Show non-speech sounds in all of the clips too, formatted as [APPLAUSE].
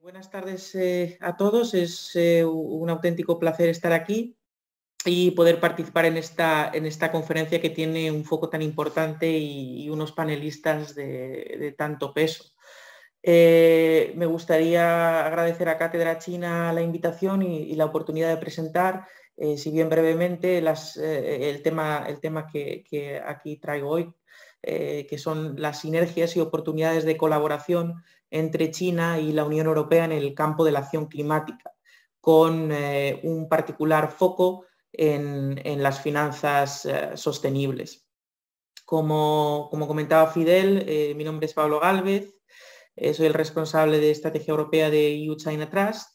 Buenas tardes eh, a todos. Es eh, un auténtico placer estar aquí y poder participar en esta, en esta conferencia que tiene un foco tan importante y, unos panelistas de, tanto peso. Eh, me gustaría agradecer a Cátedra China la invitación y, la oportunidad de presentar, si bien brevemente, el tema, el tema que, que aquí traigo hoy, que son las sinergias y oportunidades de colaboración entre China y la Unión Europea en el campo de la acción climática, con eh, un particular foco en, las finanzas eh, sostenibles. Como, comentaba Fidel, eh, mi nombre es Pablo Galvez, soy el responsable de Estrategia Europea de EU China Trust,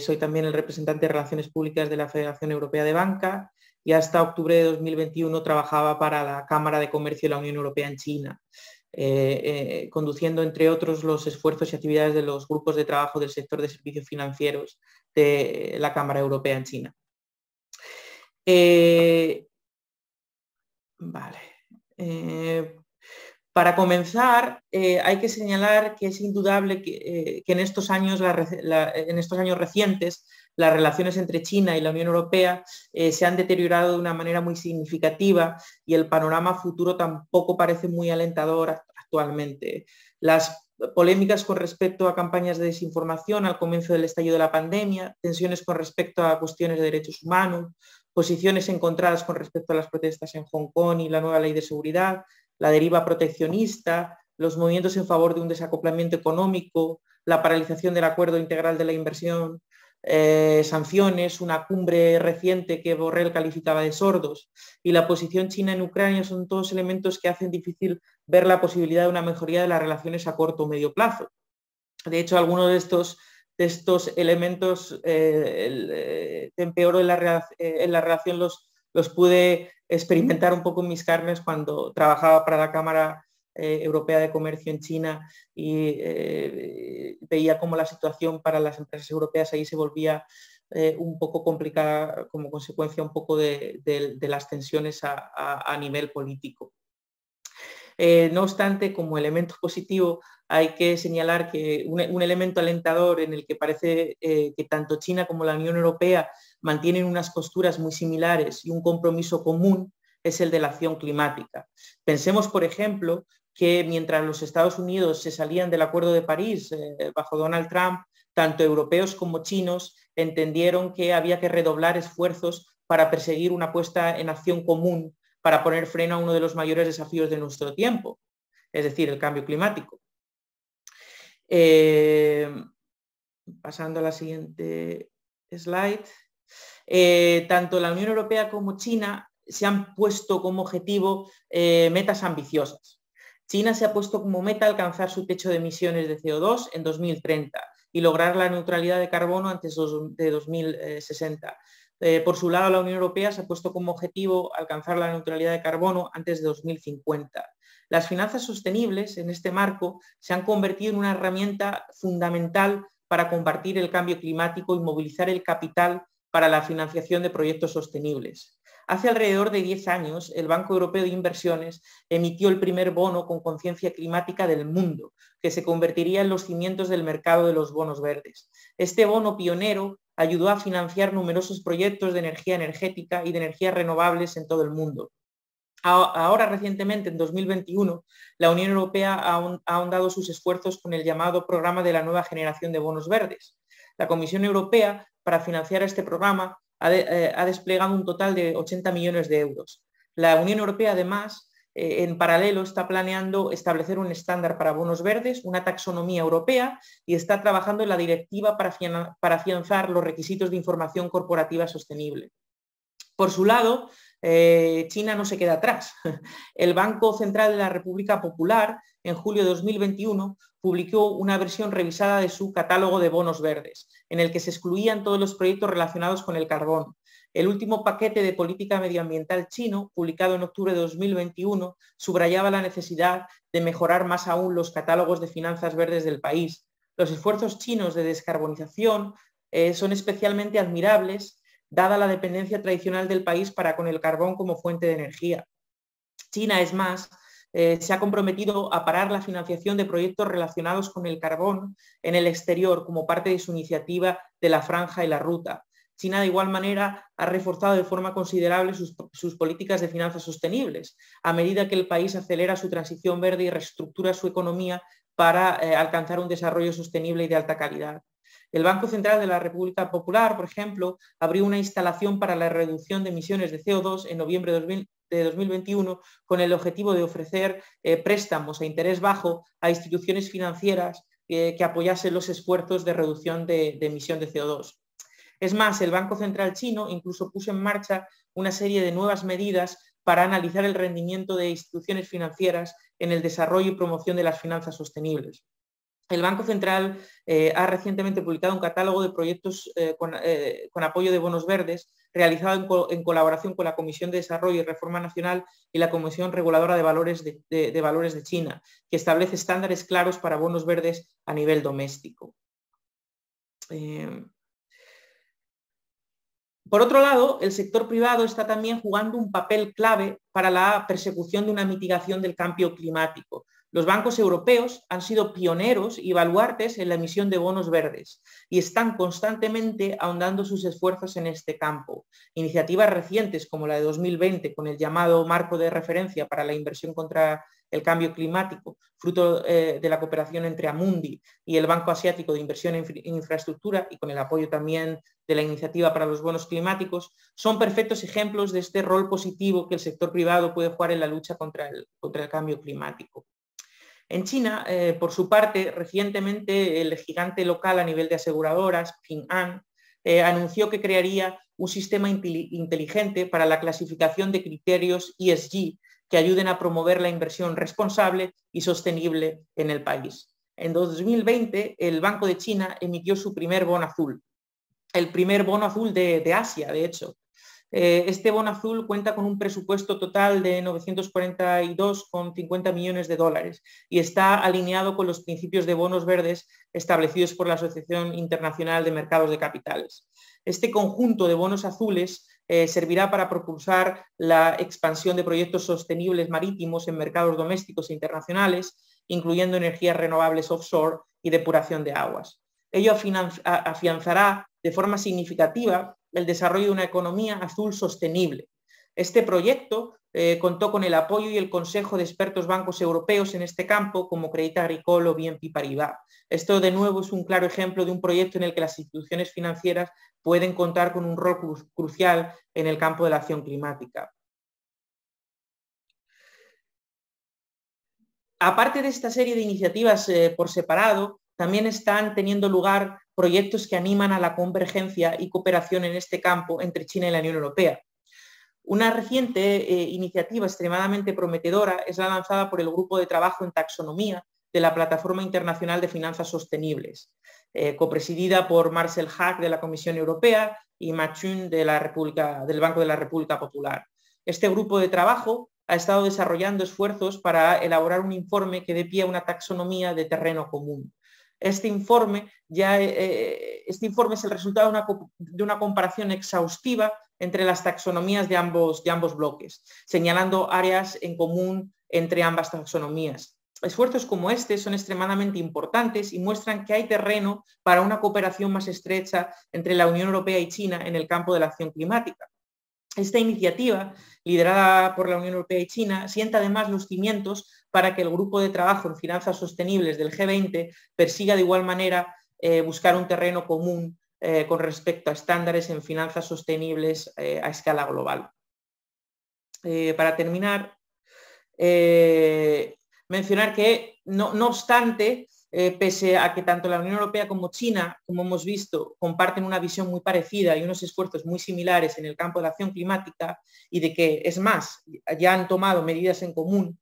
soy también el representante de Relaciones Públicas de la Federación Europea de Banca y hasta octubre de 2021 trabajaba para la Cámara de Comercio de la Unión Europea en China. Eh, eh, conduciendo, entre otros, los esfuerzos y actividades de los grupos de trabajo del sector de servicios financieros de la Cámara Europea en China. Eh, vale. Para comenzar, hay que señalar que es indudable que, en, estos años, en, estos años, recientes las relaciones entre China y la Unión Europea se han deteriorado de una manera muy significativa y el panorama futuro tampoco parece muy alentador actualmente. Las polémicas con respecto a campañas de desinformación al comienzo del estallido de la pandemia, tensiones con respecto a cuestiones de derechos humanos, posiciones encontradas con respecto a las protestas en Hong Kong y la nueva ley de seguridad, la deriva proteccionista, los movimientos en favor de un desacoplamiento económico, la paralización del acuerdo integral de la inversión eh, sanciones, una cumbre reciente que Borrell calificaba de sordos y la posición china en Ucrania son todos elementos que hacen difícil ver la posibilidad de una mejoría de las relaciones a corto o medio plazo. De hecho, algunos de estos, de estos elementos eh, eh en la, eh, en la relación los, los pude experimentar un poco en mis carnes cuando trabajaba para la Cámara eh, europea de Comercio en China y eh, veía cómo la situación para las empresas europeas ahí se volvía eh, un poco complicada como consecuencia un poco de, las tensiones a, nivel político. no obstante, como elemento positivo, hay que señalar que un, elemento alentador en el que parece que tanto China como la Unión Europea mantienen unas posturas muy similares y un compromiso común es el de la acción climática. Pensemos, por ejemplo, que mientras los Estados Unidos se salían del Acuerdo de París eh, bajo Donald Trump, tanto europeos como chinos entendieron que había que redoblar esfuerzos para perseguir una puesta en acción común para poner freno a uno de los mayores desafíos de nuestro tiempo, es decir, el cambio climático. Eh, pasando a la siguiente slide, eh, tanto la Unión Europea como China se han puesto como objetivo metas ambiciosas. China se ha puesto como meta alcanzar su techo de emisiones de CO2 en 2030 y lograr la neutralidad de carbono antes de 2060. Eh, por su lado, la Unión Europea se ha puesto como objetivo alcanzar la neutralidad de carbono antes de 2050. Las finanzas sostenibles, en este marco, se han convertido en una herramienta fundamental para combatir el cambio climático y movilizar el capital para la financiación de proyectos sostenibles. Hace alrededor de 10 años, el Banco Europeo de Inversiones emitió el primer bono con conciencia climática del mundo, que se convertiría en los cimientos del mercado de los bonos verdes. Este bono pionero ayudó a financiar numerosos proyectos de energía energética y de energías renovables en todo el mundo. Ahora recientemente, en 2021, la Unión Europea ha ahondado sus esfuerzos con el llamado Programa de la Nueva Generación de Bonos Verdes. La Comisión Europea, para financiar este programa, ha, eh, desplegado un total de 80 millones de euros. La Unión Europea, además, eh, en paralelo, está planeando establecer un estándar para bonos verdes, una taxonomía europea, y está trabajando en la directiva para, para afianzar los requisitos de información corporativa sostenible. Por su lado, eh, China no se queda atrás. [LAUGHS] El Banco Central de la República Popular, en julio de 2021, publicó una versión revisada de su catálogo de bonos verdes, en el que se excluían todos los proyectos relacionados con el carbón. El último paquete de política medioambiental chino, publicado en octubre de 2021, subrayaba la necesidad de mejorar más aún los catálogos de finanzas verdes del país. Los esfuerzos chinos de descarbonización eh, son especialmente admirables dada la dependencia tradicional del país para con el carbón como fuente de energía. China, es más, eh, se ha comprometido a parar la financiación de proyectos relacionados con el carbón en el exterior como parte de su iniciativa de la franja y la ruta. China de igual manera ha reforzado de forma considerable sus, políticas de finanzas sostenibles, a medida que el país acelera su transición verde y reestructura su economía para eh, alcanzar un desarrollo sostenible y de alta calidad. El Banco Central de la República Popular, por ejemplo, abrió una instalación para la reducción de emisiones de CO2 en noviembre de 2021 con el objetivo de ofrecer eh, préstamos a interés bajo a instituciones financieras eh, que apoyasen los esfuerzos de reducción de, emisión de CO2. Es más, el Banco Central chino incluso puso en marcha una serie de nuevas medidas para analizar el rendimiento de instituciones financieras en el desarrollo y promoción de las finanzas sostenibles. El Banco Central eh, ha recientemente publicado un catálogo de proyectos eh, eh, con, apoyo de bonos verdes, realizado en, colaboración con la Comisión de Desarrollo y Reforma Nacional y la Comisión Reguladora de Valores de China, que establece estándares claros para bonos verdes a nivel doméstico. Por otro lado, el sector privado está también jugando un papel clave para la persecución de una mitigación del cambio climático. Los bancos europeos han sido pioneros y baluartes en la emisión de bonos verdes y están constantemente ahondando sus esfuerzos en este campo. Iniciativas recientes como la de 2020 con el llamado marco de referencia para la inversión contra el cambio climático, fruto eh, de la cooperación entre Amundi y el Banco Asiático de Inversión en, Infraestructura y con el apoyo también de la iniciativa para los bonos climáticos, son perfectos ejemplos de este rol positivo que el sector privado puede jugar en la lucha contra el cambio climático. En China, eh, por su parte, recientemente el gigante local a nivel de aseguradoras, Ping An, eh, anunció que crearía un sistema inteligente para la clasificación de criterios ESG que ayuden a promover la inversión responsable y sostenible en el país. En 2020, el Banco de China emitió su primer bono azul, el primer bono azul de Asia, de hecho, eh, este bono azul cuenta con un presupuesto total de 942,50 millones de dólares y está alineado con los principios de bonos verdes establecidos por la Asociación Internacional de Mercados de Capitales. Este conjunto de bonos azules eh, servirá para propulsar la expansión de proyectos sostenibles marítimos en mercados domésticos e internacionales, incluyendo energías renovables offshore y depuración de aguas. Ello afianzará de forma significativa el desarrollo de una economía azul sostenible. Este proyecto eh, contó con el apoyo y el consejo de expertos bancos europeos en este campo, como Credit Agricole o BNP Paribas. Esto, de nuevo, es un claro ejemplo de un proyecto en el que las instituciones financieras pueden contar con un rol crucial en el campo de la acción climática. Aparte de esta serie de iniciativas eh, por separado, también están teniendo lugar proyectos que animan a la convergencia y cooperación en este campo entre China y la Unión Europea. Una reciente eh, iniciativa extremadamente prometedora es la lanzada por el Grupo de Trabajo en Taxonomía de la Plataforma Internacional de Finanzas Sostenibles, eh, copresidida por Marcel Haag de la Comisión Europea y Machun de del Banco de la República Popular. Este grupo de trabajo ha estado desarrollando esfuerzos para elaborar un informe que dé pie a una taxonomía de terreno común. Este informe, ya, eh, eh, este informe es el resultado de una, de una, comparación exhaustiva entre las taxonomías de ambos, de ambos bloques, señalando áreas en común entre ambas taxonomías. Esfuerzos como este son extremadamente importantes y muestran que hay terreno para una cooperación más estrecha entre la Unión Europea y China en el campo de la acción climática. Esta iniciativa, liderada por la Unión Europea y China, sienta además los cimientos para que el Grupo de Trabajo en Finanzas Sostenibles del G20 persiga de igual manera eh, buscar un terreno común eh, con respecto a estándares en finanzas sostenibles eh, a escala global. para terminar, mencionar que, no obstante, eh, pese a que tanto la Unión Europea como China, como hemos visto, comparten una visión muy parecida y unos esfuerzos muy similares en el campo de la acción climática y de que, es más, ya han tomado medidas en común,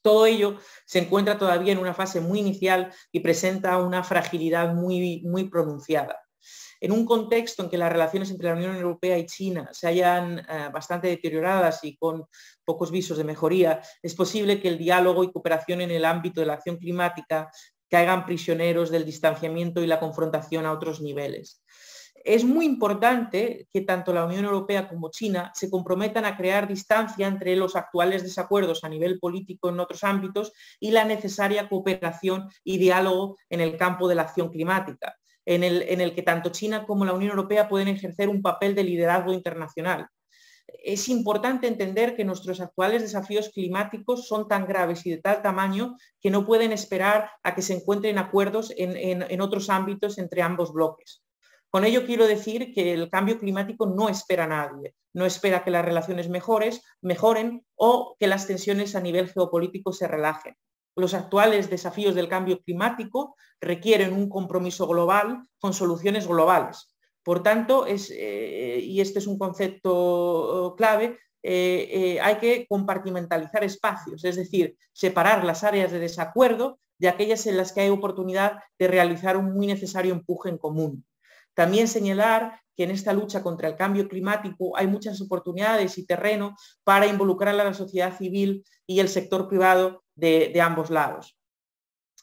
todo ello se encuentra todavía en una fase muy inicial y presenta una fragilidad muy pronunciada en un contexto en que las relaciones entre la Unión Europea y China se hayan eh, bastante deterioradas y con pocos visos de mejoría, es posible que el diálogo y cooperación en el ámbito de la acción climática caigan prisioneros del distanciamiento y la confrontación a otros niveles. Es muy importante que tanto la Unión Europea como China se comprometan a crear distancia entre los actuales desacuerdos a nivel político en otros ámbitos y la necesaria cooperación y diálogo en el campo de la acción climática en el, que tanto China como la Unión Europea pueden ejercer un papel de liderazgo internacional. Es importante entender que nuestros actuales desafíos climáticos son tan graves y de tal tamaño que no pueden esperar a que se encuentren acuerdos en, en otros ámbitos entre ambos bloques. Con ello quiero decir que el cambio climático no espera a nadie, no espera que las relaciones mejoren o que las tensiones a nivel geopolítico se relajen. Los actuales desafíos del cambio climático requieren un compromiso global con soluciones globales. Por tanto, es, eh, y este es un concepto oh, clave, eh, eh, hay que compartimentalizar espacios, es decir, separar las áreas de desacuerdo de aquellas en las que hay oportunidad de realizar un muy necesario empuje en común. También señalar que en esta lucha contra el cambio climático hay muchas oportunidades y terreno para involucrar a la sociedad civil y el sector privado de, ambos lados.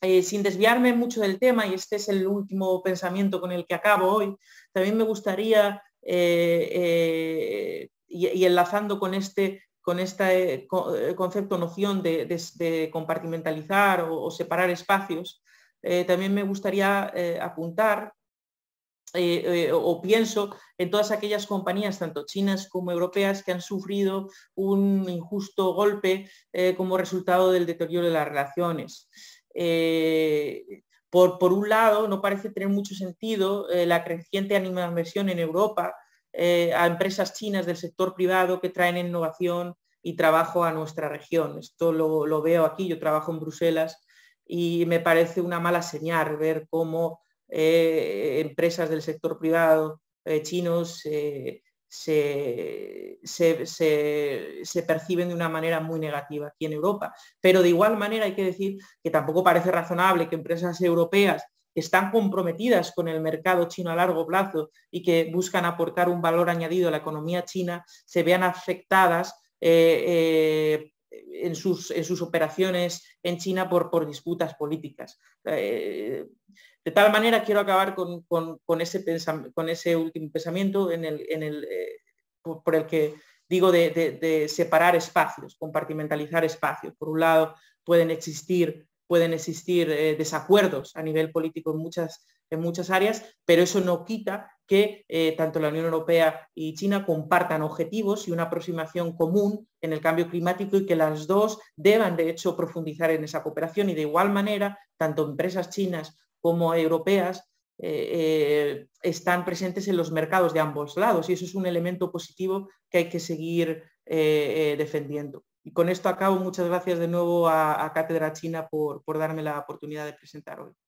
Eh, sin desviarme mucho del tema, y este es el último pensamiento con el que acabo hoy, también me gustaría, eh, eh, y, enlazando con este, con concepto, noción de, compartimentalizar o, separar espacios, también me gustaría apuntar eh, eh, o pienso en todas aquellas compañías, tanto chinas como europeas, que han sufrido un injusto golpe eh, como resultado del deterioro de las relaciones. Por, un lado, no parece tener mucho sentido la creciente animadversión en Europa a empresas chinas del sector privado que traen innovación y trabajo a nuestra región. Esto lo, lo veo aquí, yo trabajo en Bruselas y me parece una mala señal ver cómo eh, empresas del sector privado eh, chino eh, se, perciben de una manera muy negativa aquí en Europa. Pero de igual manera hay que decir que tampoco parece razonable que empresas europeas que están comprometidas con el mercado chino a largo plazo y que buscan aportar un valor añadido a la economía china, se vean afectadas eh, en sus, operaciones en China por, por disputas políticas. Eh, de tal manera quiero acabar con, ese, con ese último pensamiento el, eh, por, el que digo de, separar espacios, compartimentalizar espacios. Por un lado, pueden existir, pueden existir eh, desacuerdos a nivel político en muchas, en muchas áreas, pero eso no quita que eh, tanto la Unión Europea y China compartan objetivos y una aproximación común en el cambio climático y que las dos deban, de hecho, profundizar en esa cooperación. Y de igual manera, tanto empresas chinas como europeas eh, eh, están presentes en los mercados de ambos lados y eso es un elemento positivo que hay que seguir defendiendo. Y con esto acabo. Muchas gracias de nuevo a, a Cátedra China por darme la oportunidad de presentar hoy.